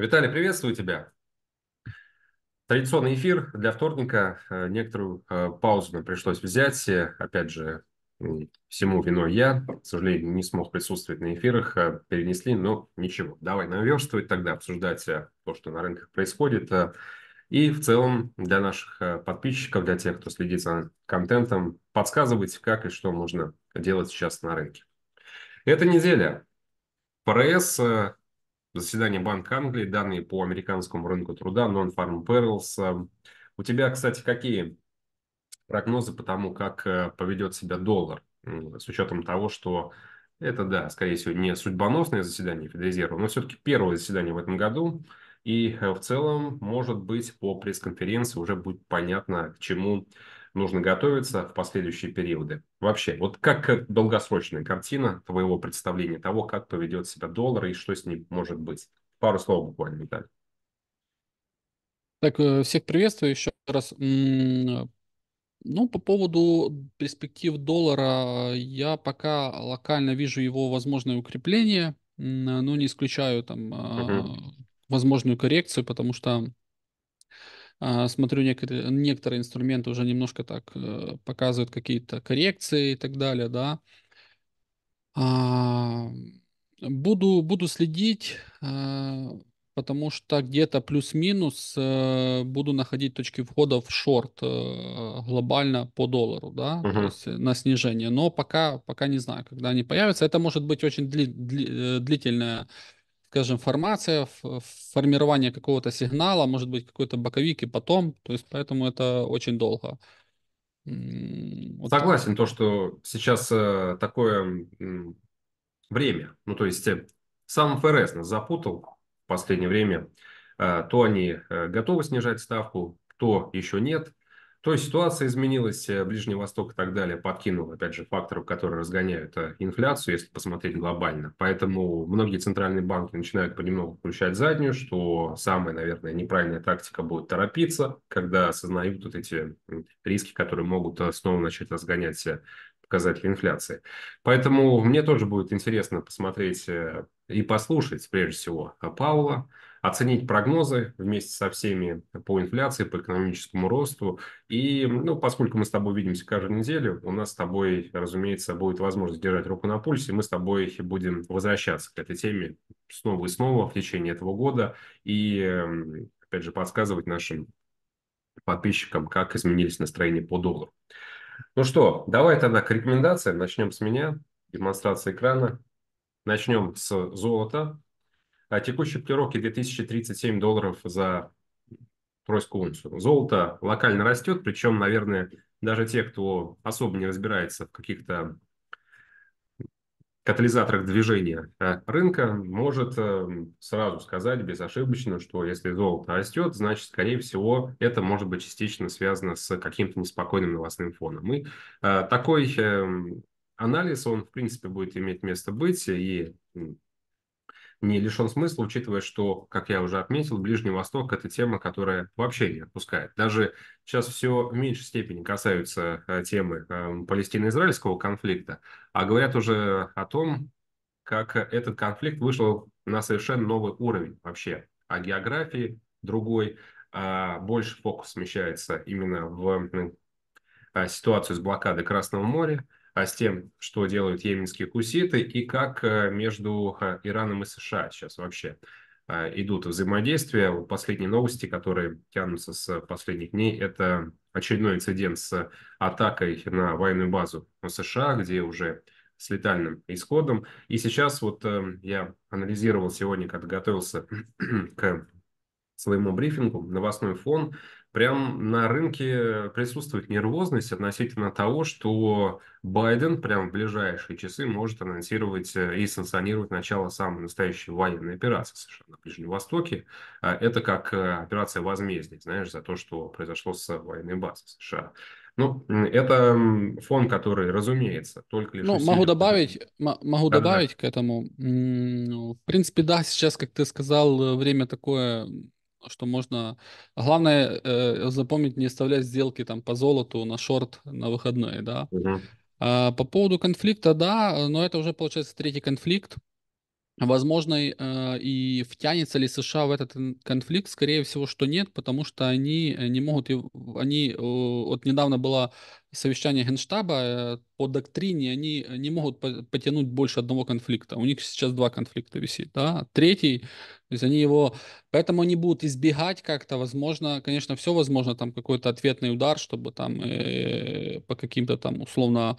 Виталий, приветствую тебя. Традиционный эфир для вторника. Э, некоторую э, паузу нам пришлось взять. Э, опять же, всему виной я. К сожалению, не смог присутствовать на эфирах. Перенесли, но ничего. Давай наверстывать тогда, обсуждать то, что на рынках происходит. И в целом для наших подписчиков, для тех, кто следит за контентом, подсказывать, как и что можно делать сейчас на рынке. Эта неделя ФРС заседание Банка Англии, данные по американскому рынку труда, non-farm perils. У тебя, кстати, какие прогнозы по тому, как э, поведет себя доллар, с учетом того, что это, да, скорее всего, не судьбоносное заседание Федрезерва, но все-таки первое заседание в этом году, и э, в целом, может быть, по пресс-конференции уже будет понятно, к чему нужно готовиться в последующие периоды. Вообще, вот как долгосрочная картина твоего представления того, как поведет себя доллар и что с ним может быть? Пару слов буквально, Виталий. Так, э, всех приветствую еще раз. Ну, по поводу перспектив доллара, я пока локально вижу его возможное укрепление, но не исключаю там угу. возможную коррекцию, потому что а, смотрю, некоторые, некоторые инструменты уже немножко так э, показывают какие-то коррекции и так далее, да. А, буду, буду следить, э, потому что где-то плюс-минус э, буду находить точки входа в шорт глобально по доллару, да, угу. то есть на снижение. Но пока, пока не знаю, когда они появятся. Это может быть очень дли, дли, длительная скажем, формация, формирование какого-то сигнала, может быть, какой-то боковик и потом. То есть поэтому это очень долго. Вот Согласен, так. то, что сейчас э, такое время. Ну, то есть э, сам ФРС нас запутал в последнее время. Э, то они готовы снижать ставку, то еще нет. То есть ситуация изменилась, э, Ближний Восток и так далее подкинул, опять же, факторов, которые разгоняют э, инфляцию, если посмотреть глобально. Поэтому многие центральные банки начинают понемногу включать заднюю, что самая, наверное, неправильная тактика будет торопиться, когда осознают вот эти риски, которые могут э, снова начать разгонять показатели инфляции. Поэтому мне тоже будет интересно посмотреть и послушать, прежде всего, Паула, оценить прогнозы вместе со всеми по инфляции, по экономическому росту. И, ну, поскольку мы с тобой видимся каждую неделю, у нас с тобой, разумеется, будет возможность держать руку на пульсе, мы с тобой будем возвращаться к этой теме снова и снова в течение этого года и, эм, опять же, подсказывать нашим подписчикам, как изменились настроения по доллару. Ну что, давай тогда к рекомендациям. Начнем с меня. Демонстрация экрана. Начнем с золота. А текущие котировки 2037 долларов за тройскую унцию. Золото локально растет, причем, наверное, даже те, кто особо не разбирается в каких-то катализаторах движения а, рынка, может э, сразу сказать безошибочно, что если золото растет, значит, скорее всего, это может быть частично связано с каким-то неспокойным новостным фоном. И э, такой эм, анализ, он, в принципе, будет иметь место быть, и не лишен смысла, учитывая, что, как я уже отметил, Ближний Восток – это тема, которая вообще не отпускает. Даже сейчас все в меньшей степени касаются э, темы эм, палестино-израильского конфликта, а говорят уже о том, как этот конфликт вышел на совершенно новый уровень вообще. О географии другой, а больше фокус смещается именно в э, ситуацию с блокадой Красного моря – а с тем, что делают йеменские куситы и как э, между э, Ираном и США сейчас вообще э, идут взаимодействия. последние новости, которые тянутся с последних дней, это очередной инцидент с атакой на военную базу США, где уже с летальным исходом. И сейчас вот я анализировал сегодня, когда готовился к своему брифингу, новостной фон, прям на рынке присутствует нервозность относительно того, что Байден прям в ближайшие часы может анонсировать э, и санкционировать начало самой настоящей военной операции США на Ближнем Востоке. А, это как э, операция возмездия, знаешь, за то, что произошло с военной базой США. Ну, это фон, который, разумеется, только лишь... Ну, усилит... могу добавить, могу добавить к этому. Ну, в принципе, да, сейчас, как ты сказал, э, время такое что можно... А главное э, запомнить, не оставлять сделки там по золоту на шорт на выходные, да. Угу. А, по поводу конфликта, да, но это уже получается третий конфликт. Возможно, а, и втянется ли США в этот конфликт? Скорее всего, что нет, потому что они э, не могут... Они, вот недавно было совещание Генштаба, э, по доктрине они э, не могут потянуть больше одного конфликта. У них сейчас два конфликта висит, да? Третий, то есть они его... Поэтому они будут избегать как-то, возможно, конечно, все возможно, там какой-то ответный удар, чтобы там по каким-то там условно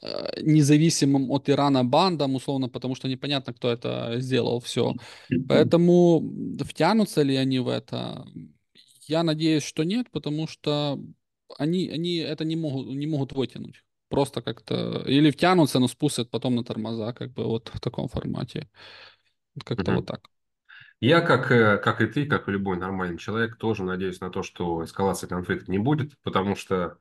Э, независимым от Ирана бандам, условно, потому что непонятно, кто это сделал все. Поэтому втянутся ли они в это? Я надеюсь, что нет, потому что они, они это не могут, не могут вытянуть. Просто как-то... Или втянутся, но спустят потом на тормоза, как бы вот в таком формате. Как-то mm вот так. Я, как, э, как и ты, как и любой нормальный человек, тоже надеюсь на то, что эскалации конфликта не будет, потому что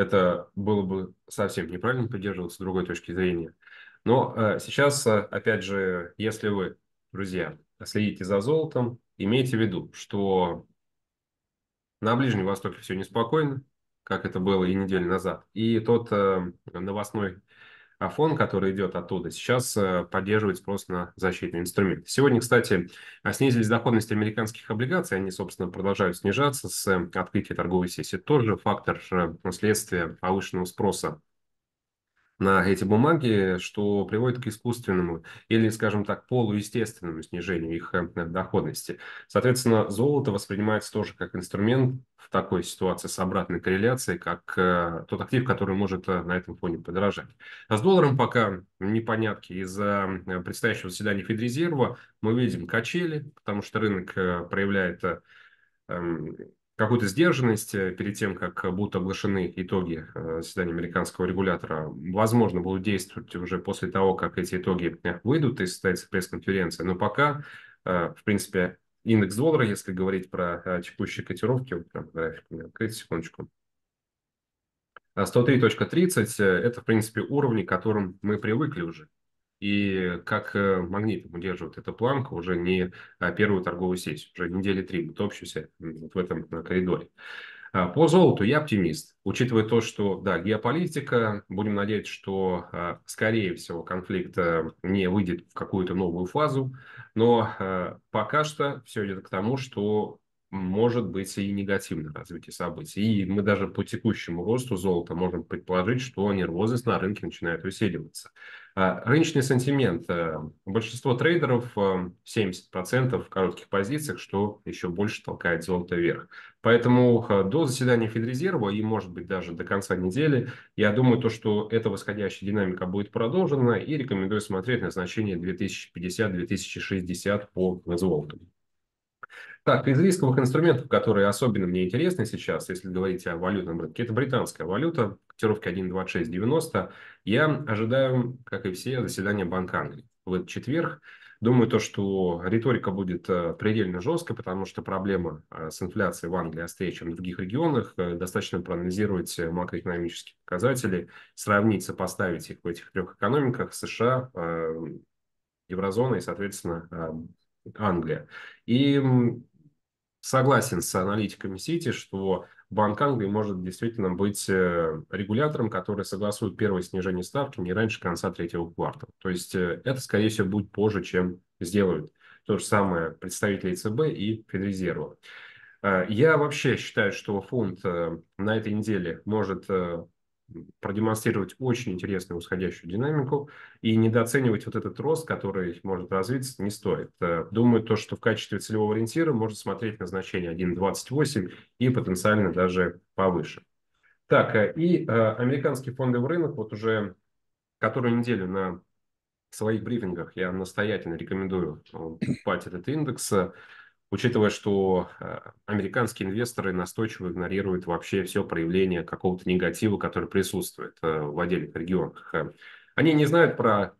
это было бы совсем неправильно придерживаться другой точки зрения. Но э, сейчас, э, опять же, если вы, друзья, следите за золотом, имейте в виду, что на Ближнем Востоке все неспокойно, как это было и неделю назад. И тот э, новостной а фон, который идет оттуда, сейчас э, поддерживает спрос на защитные инструменты. Сегодня, кстати, а, снизились доходности американских облигаций, они, собственно, продолжают снижаться с э, открытия торговой сессии. Тоже фактор э, следствия повышенного спроса на эти бумаги, что приводит к искусственному или, скажем так, полуестественному снижению их э, доходности. Соответственно, золото воспринимается тоже как инструмент в такой ситуации с обратной корреляцией, как э, тот актив, который может э, на этом фоне подорожать. А с долларом пока непонятки. Из-за э, предстоящего заседания Федрезерва мы видим качели, потому что рынок э, проявляет э, эм, какую то сдержанность э, перед тем, как э, будут оглашены итоги э, заседания американского регулятора, возможно, будут действовать уже после того, как эти итоги выйдут и состоится пресс-конференция. Но пока, в принципе, индекс доллара, если говорить про текущие котировки, вот прям график у меня открыть, секундочку. 103.30 а – это, в принципе, уровни, к которым мы привыкли уже и как э, магнитом удерживают эта планка уже не а, первую торговую сессию, уже недели три мы топчемся в этом э, коридоре. А, по золоту я оптимист, учитывая то, что, да, геополитика, будем надеяться, что, а, скорее всего, конфликт э, не выйдет в какую-то новую фазу, но пока что все идет к тому, что может быть и негативное развитие событий. И мы даже по текущему росту золота можем предположить, что нервозность на рынке начинает усиливаться. А, рыночный сантимент. Э, большинство трейдеров, 70% эм, в коротких позициях, что еще больше толкает золото вверх. Поэтому э, до заседания Федрезерва и, может быть, даже до конца недели, я думаю, то, что эта восходящая динамика будет продолжена и рекомендую смотреть на значение 2050-2060 по золоту. Так, из рисковых инструментов, которые особенно мне интересны сейчас, если говорить о валютном рынке, это британская валюта, котировки 1.2690. Я ожидаю, как и все, заседания Банка Англии в этот четверг. Думаю, то, что риторика будет э, предельно жесткой, потому что проблема э, с инфляцией в Англии острее, чем в других регионах. Э, достаточно проанализировать макроэкономические показатели, сравнить, сопоставить их в этих трех экономиках США, еврозона и, соответственно, Англия. И согласен с аналитиками Сити, что Банк Англии может действительно быть э, регулятором, который согласует первое снижение ставки не раньше конца третьего квартала. То есть э, это, скорее всего, будет позже, чем сделают то же самое представители ЦБ и Федрезерва. Э, я вообще считаю, что фонд на этой неделе может продемонстрировать очень интересную восходящую динамику и недооценивать вот этот рост, который может развиться, не стоит. Э, думаю, то, что в качестве целевого ориентира можно смотреть на значение 1.28 и потенциально даже повыше. Так, э, и э, американский фондовый рынок вот уже которую неделю на своих брифингах я настоятельно рекомендую покупать этот индекс учитывая, что э, американские инвесторы настойчиво игнорируют вообще все проявление какого-то негатива, который присутствует э, в отдельных регионах. Э, они не знают про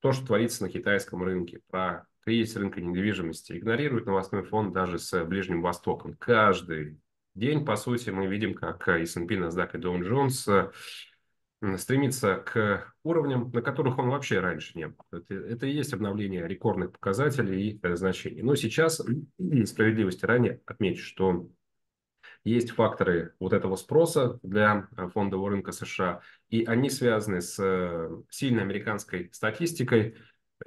то, что творится на китайском рынке, про кризис рынка недвижимости, игнорируют новостной фон даже с Ближним Востоком. Каждый день, по сути, мы видим, как S&P, NASDAQ и Dow Jones стремится к уровням, на которых он вообще раньше не был. Это, э, это и есть обновление рекордных показателей и э, значений. Но сейчас, справедливости ранее, отмечу, что есть факторы вот этого спроса для э, фондового рынка США, и они связаны с сильной американской статистикой,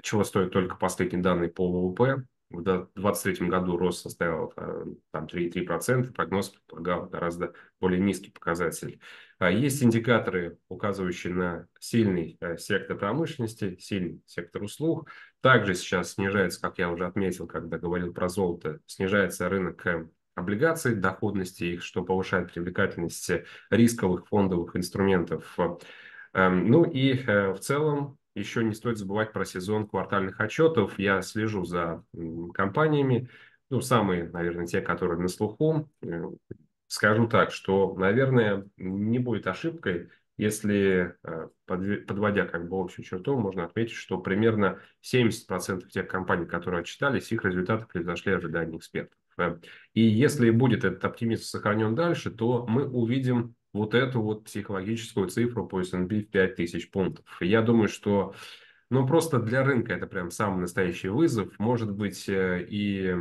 чего стоят только последние данные по ВВП, в 2023 году рост составил э, там 3,3%, прогноз предполагал гораздо более низкий показатель. А есть индикаторы, указывающие на сильный э, сектор промышленности, сильный сектор услуг. Также сейчас снижается, как я уже отметил, когда говорил про золото, снижается рынок э, облигаций, доходности их, что повышает привлекательность рисковых фондовых инструментов. Ну и в целом еще не стоит забывать про сезон квартальных отчетов. Я слежу за компаниями, ну, самые, наверное, те, которые на слуху. Э, скажу так, что, наверное, не будет ошибкой, если, э, подводя как бы общую черту, можно отметить, что примерно 70% тех компаний, которые отчитались, их результаты превзошли ожидания экспертов. И если будет этот оптимизм сохранен дальше, то мы увидим вот эту вот психологическую цифру по S&P в 5000 пунктов. Я думаю, что ну, просто для рынка это прям самый настоящий вызов. Может быть, э, и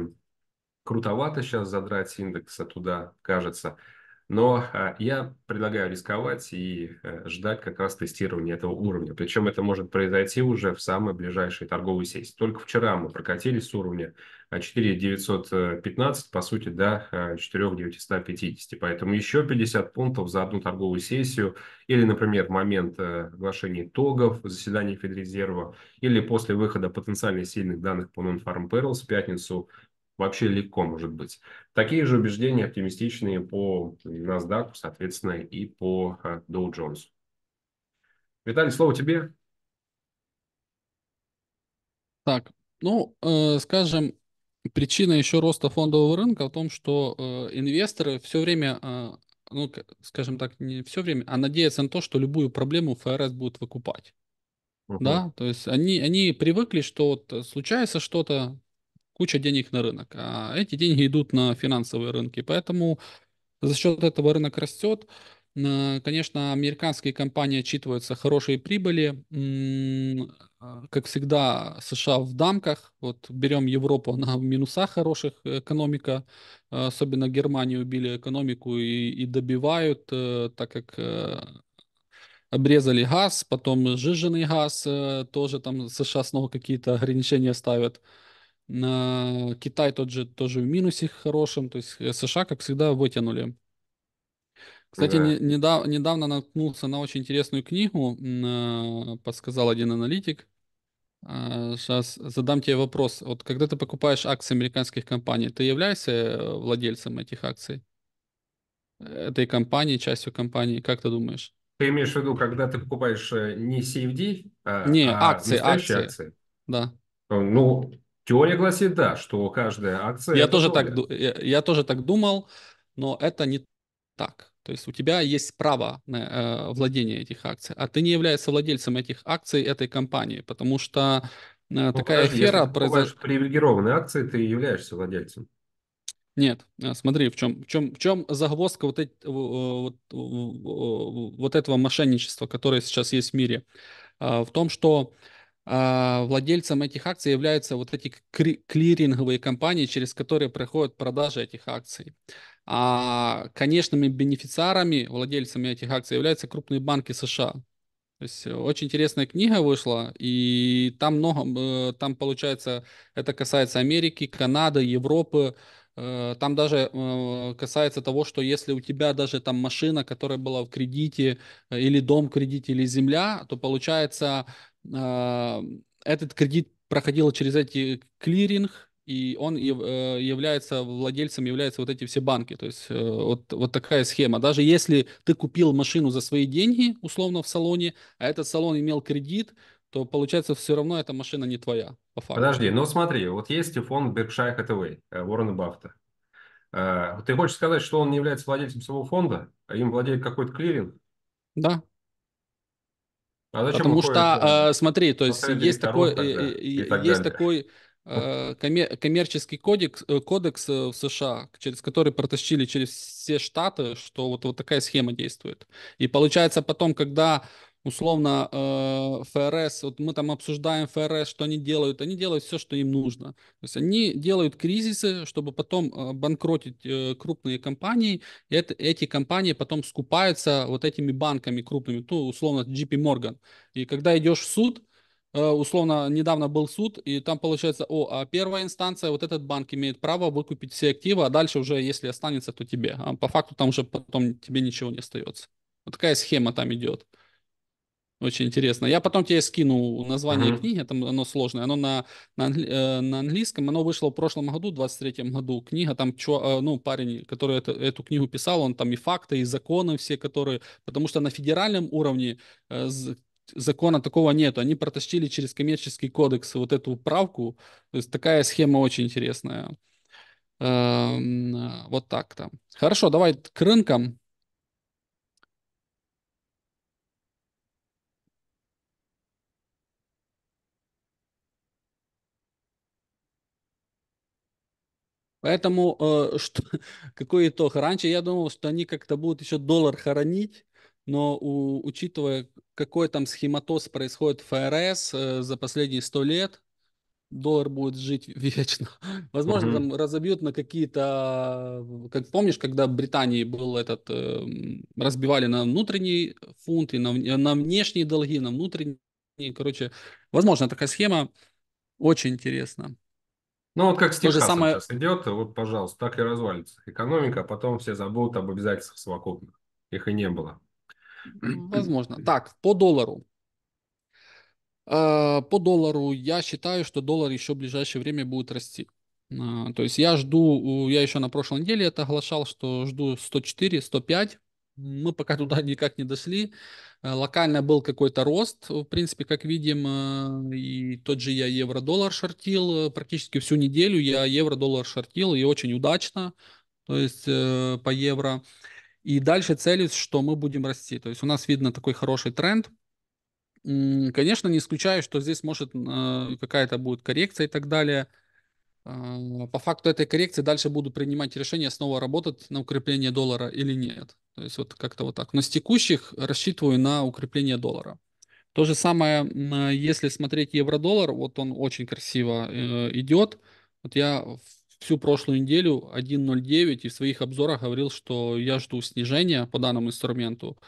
крутовато сейчас задрать индекса туда, кажется – но а, я предлагаю рисковать и э, ждать как раз тестирования этого уровня. Причем это может произойти уже в самой ближайшей торговой сессии. Только вчера мы прокатились с уровня 4915, а, э, по сути, до 4950. Э, Поэтому еще 50 пунктов за одну торговую сессию или, например, в момент оглашения итогов заседания Федрезерва или после выхода потенциально сильных данных по Non-Farm Perils в пятницу вообще легко может быть. Такие же убеждения оптимистичные по NASDAQ, соответственно, и по а, Dow Jones. Виталий, слово тебе. Так, ну, э, скажем, причина еще роста фондового рынка в том, что э, инвесторы все время, э, ну, скажем так, не все время, а надеются на то, что любую проблему ФРС будет выкупать. Uh-huh. Да, то есть они, они привыкли, что вот случается что-то, куча денег на рынок, а эти деньги идут на финансовые рынки, поэтому за счет этого рынок растет. Конечно, американские компании отчитываются хорошие прибыли. А, как всегда, США в дамках. Вот берем Европу, она в минусах хороших э, экономика. Э, особенно Германию убили экономику и, и добивают, э, так как обрезали газ, потом сжиженный газ, тоже там США снова какие-то ограничения ставят. На Китай тот же тоже в минусе хорошем, то есть э, США, как всегда, вытянули. Кстати, да. не, недав, недавно наткнулся на очень интересную книгу, подсказал один аналитик. Сейчас а, задам тебе вопрос. Вот когда ты покупаешь акции американских компаний, ты являешься э, владельцем этих акций? Этой компании, частью компании, как ты думаешь? Ты имеешь в виду, когда ты покупаешь э, не CFD, а, не, а акции, акции. акции? Да. Ну, Теория гласит, да, что каждая акция... Я, тоже так, я, я тоже так думал, но это не так. То есть у тебя есть право на э, владение этих акций, а ты не являешься владельцем этих акций этой компании, потому что э, ну, такая подожди, афера... Если произош... привилегированные акции, ты являешься владельцем. Нет, э, смотри, в чем, в чем, в чем загвоздка вот, эти, э, вот, вот этого мошенничества, которое сейчас есть в мире, э, в том, что а, владельцем этих акций являются вот эти клиринговые компании, через которые проходят продажи этих акций. А конечными бенефициарами, владельцами этих акций являются крупные банки США. То есть э, очень интересная книга вышла, и там много, э, там получается, это касается Америки, Канады, Европы, э, там даже касается того, что если у тебя даже там машина, которая была в кредите, или дом в кредите, или земля, то получается а, этот кредит проходил через эти клиринг, и он э, является владельцем, являются вот эти все банки. То есть э, вот, вот такая схема. Даже если ты купил машину за свои деньги, условно, в салоне, а этот салон имел кредит, то получается все равно эта машина не твоя, по факту. Подожди, ну смотри, вот есть фонд Berkshire Hathaway, э, Уоррена Баффета. Ты хочешь сказать, что он не является владельцем своего фонда, а им владеет какой-то клиринг? Да. А зачем Потому что, э, э, смотри, то есть есть такой, э, э, есть такой э, коммерческий кодекс, кодекс в США, через который протащили через все штаты, что вот, вот такая схема действует. И получается потом, когда условно э, ФРС, вот мы там обсуждаем ФРС, что они делают, они делают все, что им нужно. То есть они делают кризисы, чтобы потом э, банкротить э, крупные компании, и это, эти компании потом скупаются вот этими банками крупными, ну, условно JP Morgan. И когда идешь в суд, условно, недавно был суд, и там получается, о, а первая инстанция, вот этот банк имеет право выкупить все активы, а дальше уже, если останется, то тебе. А по факту там уже потом тебе ничего не остается. Вот такая схема там идет. Очень интересно. Я потом тебе скину название mm-hmm. книги, там оно сложное. Оно на, на, э, на английском, оно вышло в прошлом году, в 23 году. Книга, там чё, э, ну, парень, который это, эту книгу писал, он там и факты, и законы все, которые... Потому что на федеральном уровне э, закона такого нет. Они протащили через коммерческий кодекс вот эту правку. То есть такая схема очень интересная. Эм, вот так там. Хорошо, давай к рынкам. Поэтому э, что, какой итог? Раньше я думал, что они как-то будут еще доллар хоронить, но у, учитывая, какой там схематоз происходит в ФРС э, за последние сто лет, доллар будет жить вечно. Возможно, mm там разобьют на какие-то... Э, как помнишь, когда в Британии был этот... Э, разбивали на внутренние фунты, на, на внешние долги, на внутренние. Короче, возможно, такая схема. Очень интересно. Ну, вот как Стив самое... сейчас идет, вот, пожалуйста, так и развалится экономика, а потом все забудут об обязательствах совокупных. Их и не было. Возможно. Так, по доллару. Э, по доллару я считаю, что доллар еще в ближайшее время будет расти. Э, то есть я жду, я еще на прошлой неделе это оглашал, что жду 104, 105 мы пока туда никак не дошли. Э, локально был какой-то рост, в принципе, как видим, э, и тот же я евро-доллар шортил э, практически всю неделю, я евро-доллар шортил, и очень удачно, то есть по евро. И дальше цель, что мы будем расти. То есть у нас видно такой хороший тренд. Конечно, не исключаю, что здесь может какая-то будет коррекция и так далее. А, по факту этой коррекции дальше буду принимать решение снова работать на укрепление доллара или нет. То есть вот как-то вот так. Но с текущих рассчитываю на укрепление доллара. То же самое, если смотреть евро-доллар, вот он очень красиво э, идет. Вот я всю прошлую неделю 1.09 и в своих обзорах говорил, что я жду снижения по данному инструменту.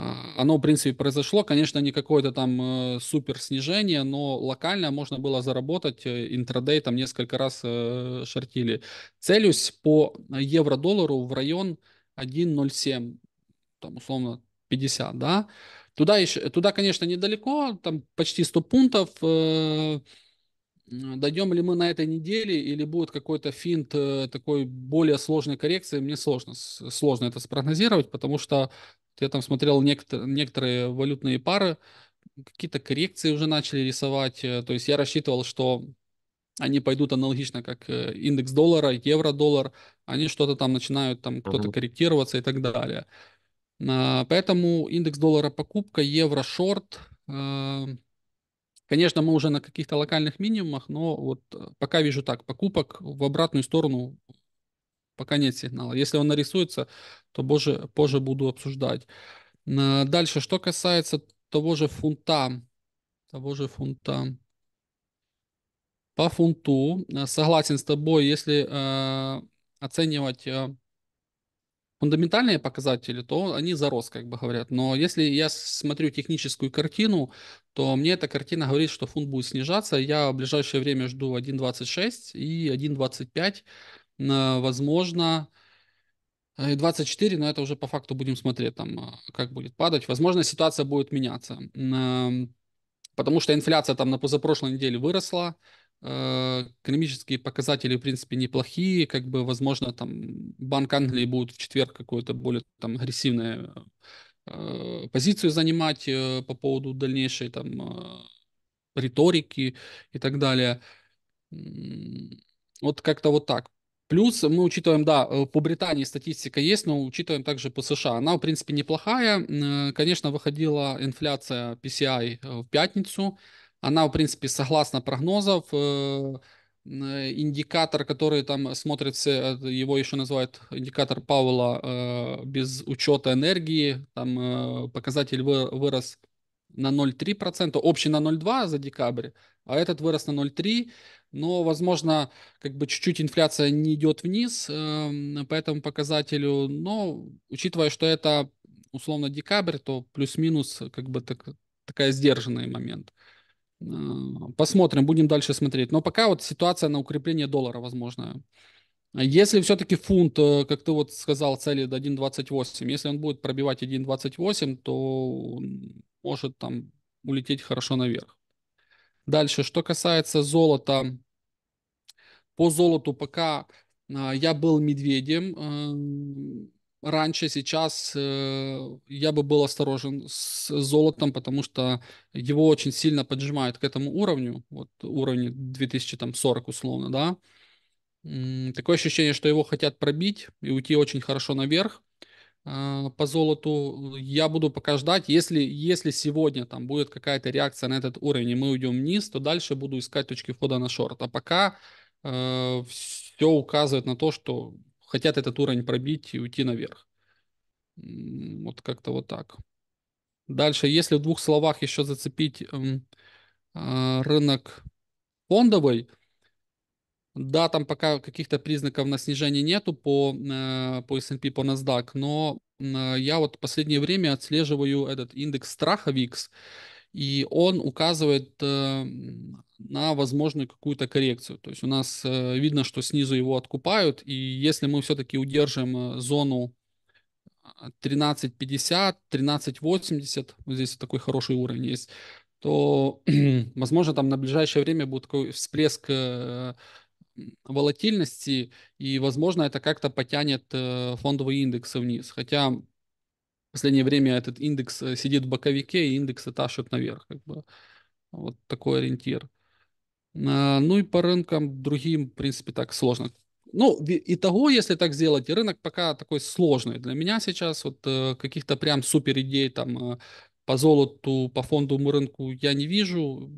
А, оно, в принципе, произошло. Конечно, не какое-то там э, супер снижение, но локально можно было заработать. Э, интрадей там несколько раз э, шортили. Целюсь по евро-доллару в район 1.07, там условно 50, да. Туда, еще, туда, конечно, недалеко, там почти 100 пунктов. Дойдем ли мы на этой неделе или будет какой-то финт такой более сложной коррекции, мне сложно, сложно это спрогнозировать, потому что я там смотрел некотор- некоторые валютные пары, какие-то коррекции уже начали рисовать. Э, то есть я рассчитывал, что они пойдут аналогично, как э, индекс доллара, евро-доллар. Они что-то там начинают, там кто-то корректироваться и так далее. А, поэтому индекс доллара покупка, евро шорт. Э, конечно, мы уже на каких-то локальных минимумах, но вот пока вижу так, покупок в обратную сторону Пока нет сигнала. Если он нарисуется, то позже, позже буду обсуждать. Дальше, что касается того же фунта. Того же фунта. По фунту э, согласен с тобой, если э, оценивать э, фундаментальные показатели, то они за рост, как бы говорят. Но если я смотрю техническую картину, то мне эта картина говорит, что фунт будет снижаться. Я в ближайшее время жду 1.26 и 1.25. Э, возможно, и э, 24, но это уже по факту будем смотреть, там, э, как будет падать. Возможно, ситуация будет меняться, эм, потому что инфляция там на позапрошлой неделе выросла, экономические показатели, в принципе, неплохие, как бы, возможно, там Банк Англии будет в четверг какое-то более там агрессивное позицию занимать по поводу дальнейшей там риторики и так далее. Вот как-то вот так. Плюс мы учитываем, да, э, по Британии статистика есть, но учитываем также по США. Она, в принципе, неплохая. Э, конечно, выходила инфляция PCI э, в пятницу. Она, в принципе, согласно прогнозов, индикатор, который там смотрится, его еще называют индикатор Пауэлла без учета энергии, там показатель вырос на 0,3%, общий на 0,2 за декабрь, а этот вырос на 0,3% но, возможно, как бы чуть-чуть инфляция не идет вниз э, по этому показателю, но учитывая, что это условно декабрь, то плюс-минус э, как бы так, такая сдержанный момент. Э, посмотрим, будем дальше смотреть. Но пока вот ситуация на укрепление доллара возможная. Если все-таки фунт, э, как ты вот сказал, цели до 1.28, если он будет пробивать 1.28, то может там улететь хорошо наверх. Дальше, что касается золота, по золоту пока а, я был медведем, эм, раньше, сейчас э, я бы был осторожен с золотом, потому что его очень сильно поджимают к этому уровню, вот уровню 2040 условно, да. Такое ощущение, что его хотят пробить и уйти очень хорошо наверх. Э, по золоту. Я буду пока ждать. Если, если сегодня там будет какая-то реакция на этот уровень, и мы уйдем вниз, то дальше буду искать точки входа на шорт. А пока э, все указывает на то, что хотят этот уровень пробить и уйти наверх. Вот как-то вот так. Дальше, если в двух словах еще зацепить эм, э, рынок фондовый, да, там пока каких-то признаков на снижение нету по, э, по S&P, по NASDAQ, но э, я вот в последнее время отслеживаю этот индекс страха VIX, и он указывает э, на возможную какую-то коррекцию. То есть у нас видно, что снизу его откупают, и если мы все-таки удержим зону 13.50, а, 13.80, вот здесь такой хороший уровень есть, то, возможно, там на ближайшее время будет такой всплеск волатильности, и, возможно, это как-то потянет э, фондовые индексы вниз. Хотя в последнее время этот индекс э, сидит в боковике, и индексы ташут наверх. Как бы. Вот такой ориентир. А, ну и по рынкам другим, в принципе, так сложно. Ну, и того, если так сделать, рынок пока такой сложный. Для меня сейчас вот э, каких-то прям супер идей там по золоту, по фондовому рынку я не вижу.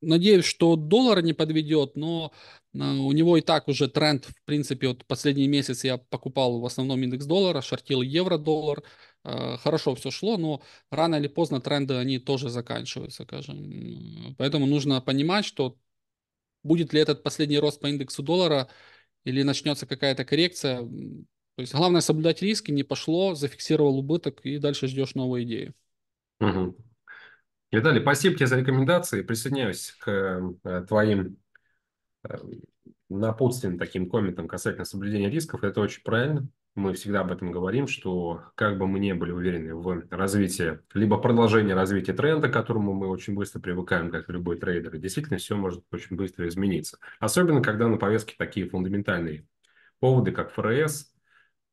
Надеюсь, что доллар не подведет, но а, у него и так уже тренд, в принципе, вот последний месяц я покупал в основном индекс доллара, шортил евро-доллар, а, хорошо все шло, но рано или поздно тренды, они тоже заканчиваются, скажем. Поэтому нужно понимать, что будет ли этот последний рост по индексу доллара или начнется какая-то коррекция. То есть главное соблюдать риски, не пошло, зафиксировал убыток и дальше ждешь новой идеи. Угу. Виталий, спасибо тебе за рекомендации. Присоединяюсь к э, твоим э, напутственным таким комментам касательно соблюдения рисков. Это очень правильно. Мы всегда об этом говорим, что как бы мы не были уверены в развитии, либо продолжении развития тренда, к которому мы очень быстро привыкаем, как любой трейдер, действительно все может очень быстро измениться. Особенно, когда на повестке такие фундаментальные поводы, как ФРС,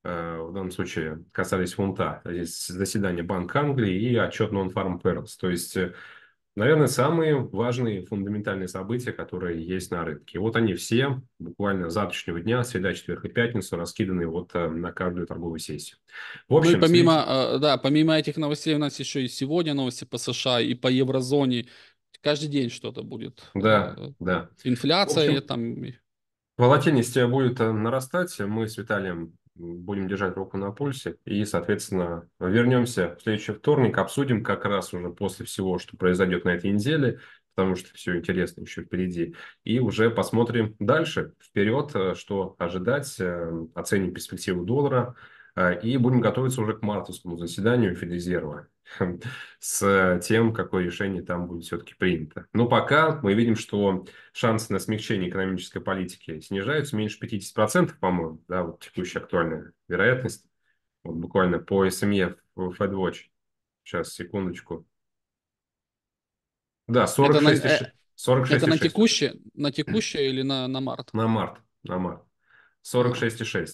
Э, в данном случае касались фунта. Здесь заседание Банка Англии и отчет Non-Farm Perils. То есть, э, наверное, самые важные фундаментальные события, которые есть на рынке. вот они все буквально завтрашнего дня, среда, четверг и пятницу, раскиданы вот э, на каждую торговую сессию. В общем, ну и помимо, смотрите... да, помимо этих новостей у нас еще и сегодня новости по США и по еврозоне. Каждый день что-то будет. Да, да. Инфляция В общем, там... Волатильность будет нарастать. Мы с Виталием будем держать руку на пульсе и, соответственно, вернемся в следующий вторник, обсудим как раз уже после всего, что произойдет на этой неделе, потому что все интересно еще впереди, и уже посмотрим дальше, вперед, э, что ожидать, э, оценим перспективу доллара, а, и будем готовиться уже к мартовскому заседанию Федрезерва с тем, какое решение там будет все-таки принято. Но пока мы видим, что шансы на смягчение экономической политики снижаются меньше 50%, по-моему, да, вот текущая актуальная вероятность. Вот буквально по СМЕ эм FedWatch. Сейчас, секундочку. Да, 46,6. Это на, 46, э, это на текущее, на текущее или на, на март? На март, на март. 46,6.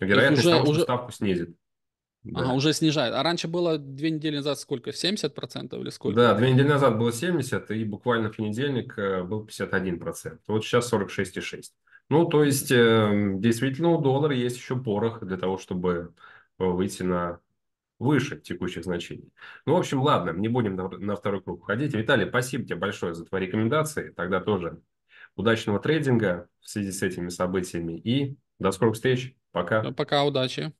Вероятность уже, того, что уже... ставку снизит. Да. Ага, уже снижает. А раньше было две недели назад сколько? 70% или сколько? Да, две недели назад было 70, и буквально в понедельник э, был 51%. Вот сейчас 46,6. Ну, то есть, э, действительно, у доллара есть еще порох для того, чтобы э, выйти на выше текущих значений. Ну, в общем, ладно, не будем на, на второй круг уходить. Виталий, спасибо тебе большое за твои рекомендации. Тогда тоже удачного трейдинга в связи с этими событиями и до скорых встреч. Пока. Пока, удачи.